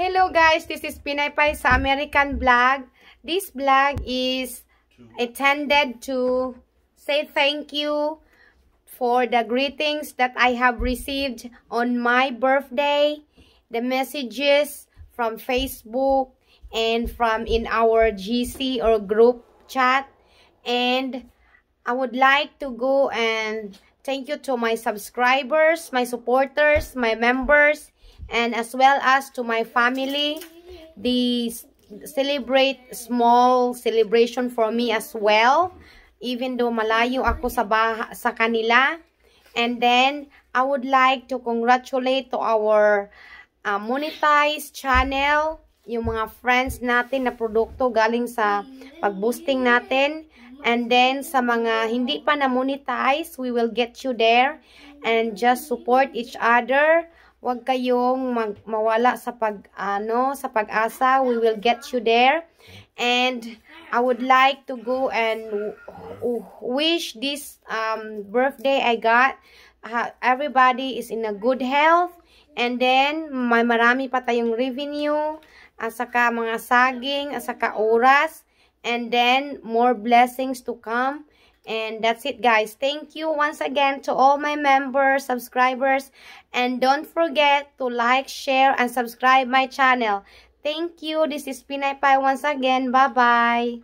Hello guys, this is Pinay Pie sa American Vlog. This vlog is intended to say thank you for the greetings that I have received on my birthday, the messages from Facebook and from in our GC or group chat. And I would like to go and thank you to my subscribers, my supporters, my members, and as well as to my family. They celebrate small celebration for me as well. Even though malayo ako sa, bah sa kanila. And then, I would like to congratulate to our uh, monetized channel, yung mga friends natin na produkto galing sa pagboosting natin. And then, sa mga hindi pa na monetize, we will get you there. And just support each other. Huwag kayong mag mawala sa pag ano, sa pag-asa. We will get you there. And I would like to go and wish this um, birthday I got. everybody is in a good health. And then, may marami pa tayong revenue. Asaka mga saging. asaka saka oras. And then, more blessings to come. And that's it guys. Thank you once again to all my members, subscribers. And don't forget to like, share, and subscribe my channel. Thank you. This is Pinay Pie once again. Bye-bye.